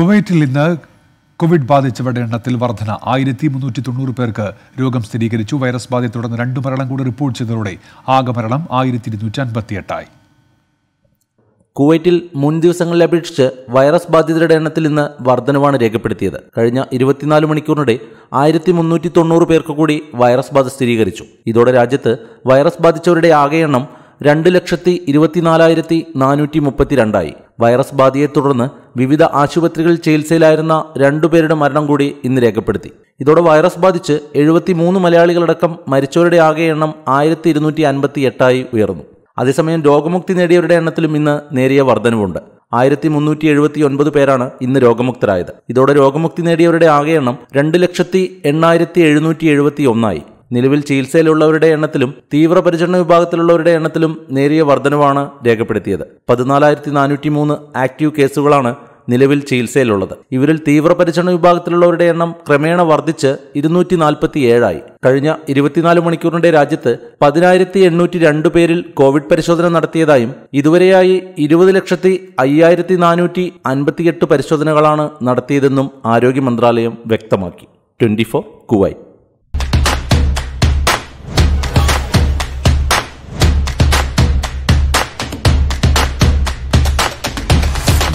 കുവൈറ്റിൽ ഇന്ന് കോവിഡ് ബാധിച്ചവരുടെ എണ്ണത്തിൽ വർധന ആയിരത്തി മുന്നൂറ്റി തൊണ്ണൂറ് പേർക്ക് രോഗം സ്ഥിരീകരിച്ചു വൈറസ് ബാധയെ തുടർന്ന് രണ്ടു മരണം കൂടി റിപ്പോർട്ട് ചെയ്തതോടെ ആകെ മരണം ആയിരത്തി ഇരുന്നൂറ്റി അൻപത്തിയെട്ടായി കുവൈറ്റിൽ മുൻ ദിവസങ്ങളിലെ അപേക്ഷിച്ച് വൈറസ് ബാധിതരുടെ എണ്ണത്തിൽ ഇന്ന് വർധനവാണ് രേഖപ്പെടുത്തിയത് കഴിഞ്ഞ ഇരുപത്തിനാല് മണിക്കൂറിനിടെ ആയിരത്തി മുന്നൂറ്റി തൊണ്ണൂറ് പേർക്ക് കൂടി വൈറസ് ബാധ സ്ഥിരീകരിച്ചു ഇതോടെ രാജ്യത്ത് വൈറസ് ബാധിച്ചവരുടെ ആകെ എണ്ണം രണ്ട് ലക്ഷത്തി ഇരുപത്തിനാലായിരത്തി നാനൂറ്റി മുപ്പത്തിരണ്ടായി വൈറസ് ബാധയെ തുടർന്ന് വിവിധ ആശുപത്രികളിൽ ചികിത്സയിലായിരുന്ന രണ്ടുപേരുടെ മരണം കൂടി ഇന്ന് രേഖപ്പെടുത്തി ഇതോടെ വൈറസ് ബാധിച്ച് എഴുപത്തിമൂന്ന് മലയാളികളടക്കം മരിച്ചവരുടെ ആകെ എണ്ണം ആയിരത്തി ഇരുന്നൂറ്റി അൻപത്തി എട്ടായി ഉയർന്നു അതേസമയം രോഗമുക്തി നേടിയവരുടെ എണ്ണത്തിലും ഇന്ന് നേരിയ വർധനവുണ്ട് ആയിരത്തി മുന്നൂറ്റി എഴുപത്തി ഒൻപത് പേരാണ് ഇന്ന് രോഗമുക്തരായത് ഇതോടെ രോഗമുക്തി നേടിയവരുടെ ആകെ എണ്ണം രണ്ട് ലക്ഷത്തി എണ്ണായിരത്തി എഴുന്നൂറ്റി എഴുപത്തി ഒന്നായി നിലവിൽ ചികിത്സയിലുള്ളവരുടെ എണ്ണത്തിലും തീവ്രപരിചരണ വിഭാഗത്തിലുള്ളവരുടെ എണ്ണത്തിലും നേരിയ വർധനവാണ് രേഖപ്പെടുത്തിയത് പതിനാലായിരത്തി നാനൂറ്റി മൂന്ന് ആക്റ്റീവ് കേസുകളാണ് നിലവിൽ ചികിത്സയിലുള്ളത് ഇവരിൽ തീവ്രപരിചരണ വിഭാഗത്തിലുള്ളവരുടെ എണ്ണം ക്രമേണ വർദ്ധിച്ച് ഇരുന്നൂറ്റി നാൽപ്പത്തി ഏഴായി കഴിഞ്ഞ ഇരുപത്തിനാല് മണിക്കൂറിന്റെ രാജ്യത്ത് പതിനായിരത്തി എണ്ണൂറ്റി രണ്ട് പേരിൽ കോവിഡ് പരിശോധന നടത്തിയതായും ഇതുവരെയായി ഇരുപത് ലക്ഷത്തി അയ്യായിരത്തി നാനൂറ്റി അൻപത്തിയെട്ട് പരിശോധനകളാണ് നടത്തിയതെന്നും ആരോഗ്യ മന്ത്രാലയം വ്യക്തമാക്കി ട്വന്റി ഫോർ കുവൈറ്റ്